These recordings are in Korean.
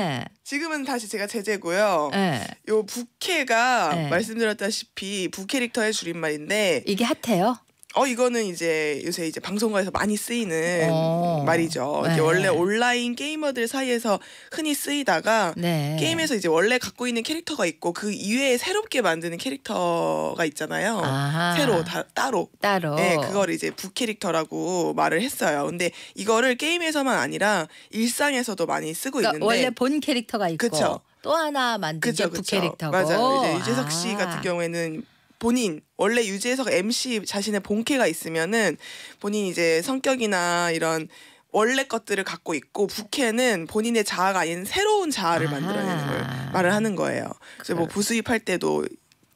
예. 지금은 다시 제가 제재고요. 네. 요 부캐가 네. 말씀드렸다시피 부캐릭터의 줄임말인데 이게 핫해요? 어 이거는 이제 요새 이제 방송가에서 많이 쓰이는 어. 말이죠. 네. 원래 온라인 게이머들 사이에서 흔히 쓰이다가 네. 게임에서 이제 원래 갖고 있는 캐릭터가 있고 그 이외에 새롭게 만드는 캐릭터가 있잖아요. 아하. 새로 다, 따로 따로. 네, 그걸 이제 부캐릭터라고 말을 했어요. 근데 이거를 게임에서만 아니라 일상에서도 많이 쓰고 그러니까 있는데 원래 본 캐릭터가 있고 그쵸. 또 하나 만든 게 부캐릭터고 맞아요. 이제 유재석 씨 아. 같은 경우에는 본인 원래 유지혜석 MC 자신의 본캐가 있으면은 본인 이제 성격이나 이런 원래 것들을 갖고 있고 부캐는 본인의 자아가 아닌 새로운 자아를 만들어내는 걸 말을 하는 거예요. 그래서 뭐 그렇죠. 부수입할 때도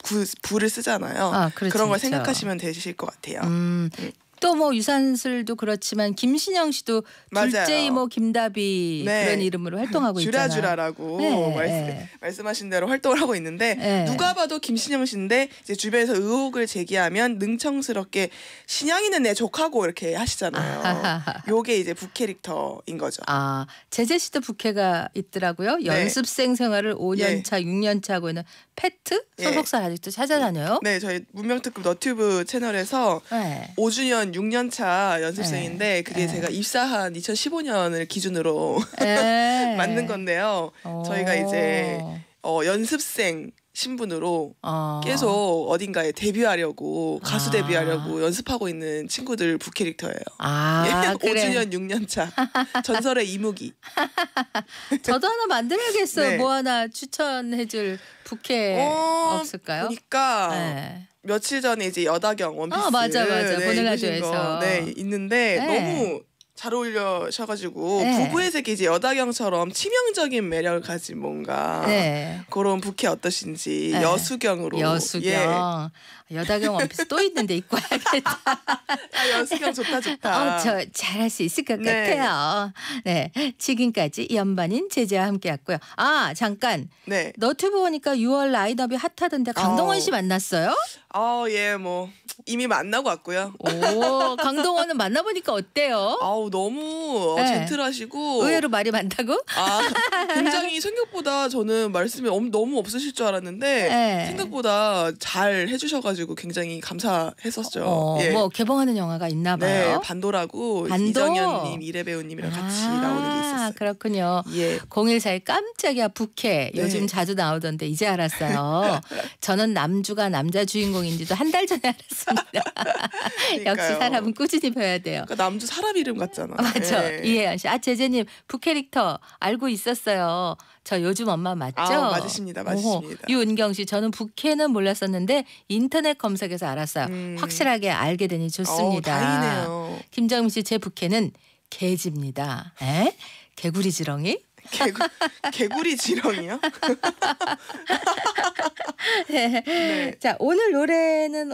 구, 부를 쓰잖아요. 아, 그렇지, 그런 걸 그렇죠. 생각하시면 되실 것 같아요. 음, 음. 또뭐 유산슬도 그렇지만 김신영 씨도 맞아 둘째 이모 뭐 김다비 네. 그런 이름으로 활동하고 있잖아요. 주라주라라고 네, 네. 말씀, 말씀하신 대로 활동을 하고 있는데 네. 누가 봐도 김신영 씨인데 이제 주변에서 의혹을 제기하면 능청스럽게 신영이는 내 조카고 이렇게 하시잖아요. 아게 이제 부캐릭터인 거죠. 아 제재 씨도 부캐가 있더라고요. 네. 연습생 생활을 5년 예. 차, 6년 차 하고 있는 패트 예. 소속사 아직도 찾아다녀요. 네, 저희 문명특급 너튜브 채널에서 5주년 6년 차 연습생인데 에. 네. 그게 에. 네. 제가 입사한 2015년을 기준으로 네. 맞는 건데요. 저희가 이제 어, 어 연습생 신분으로 어. 아. 계속 어딘가에 데뷔하려고 가수 아. 데뷔하려고 연습하고 있는 친구들 부캐릭터예요. 아, 그래. 5주년 6년차 전설의 이무기. 저도 하나 만들어야겠어요. 네. 뭐 하나 추천해줄 부캐 어, 없을까요? 그러니까 네. 며칠 전에 이제 여다경 아, 원피스 어, 맞아 맞아 네, 보는 라디오에서 네 있는데 네. 너무 잘 어울려셔가지고 네. 부부의 세계 이제 여다경처럼 치명적인 매력을 가진 뭔가 네. 그런 부캐 어떠신지 네. 여수경으로 여수경 예. 여다경 원피스 또 있는데 입고 와야겠다 아, 여수경 좋다 좋다 어, 저 잘할 수 있을 것 네. 같아요 네 지금까지 연반인 제재와 함께 왔고요 아 잠깐 네 너튜브 보니까 6월 라인업이 핫하던데 강동원 어. 씨 만났어요? 아 예뭐 어, 이미 만나고 왔고요 오 강동원은 만나보니까 어때요? 아우 너무 네. 젠틀하시고 의외로 말이 많다고? 아, 굉장히 생각보다 저는 말씀이 너무 없으실 줄 알았는데 네. 생각보다 잘 해주셔가지고 굉장히 감사했었죠. 어, 예. 뭐 개봉하는 영화가 있나 네, 봐요. 네, 반도라고 반도? 이정현님, 이래 배우님이랑 같이 아, 나오는 게 있었어요. 그렇군요. 예. 공일사의 깜짝이야 부캐 네. 요즘 자주 나오던데 이제 알았어요. 저는 남주가 남자 주인공인지도 한 달 전에 알았습니다. 역시 사람은 꾸준히 봐야 돼요. 그러니까 남주 사람 이름 같잖아요. 있잖아 아, 맞죠. 예. 이혜연 씨. 아 제재님 부캐릭터 알고 있었어요. 저 요즘 엄마 맞죠? 아, 맞으십니다. 맞으십니다. 유은경 씨. 저는 부캐는 몰랐었는데 인터넷 검색에서 알았어요. 음. 확실하게 알게 되니 좋습니다. 오, 어, 다행이네요. 김정민 씨. 제 부캐는 개집니다. 에? 개구리 지렁이? 개구, 개구리 지렁이요? 네. 네. 자 오늘 노래는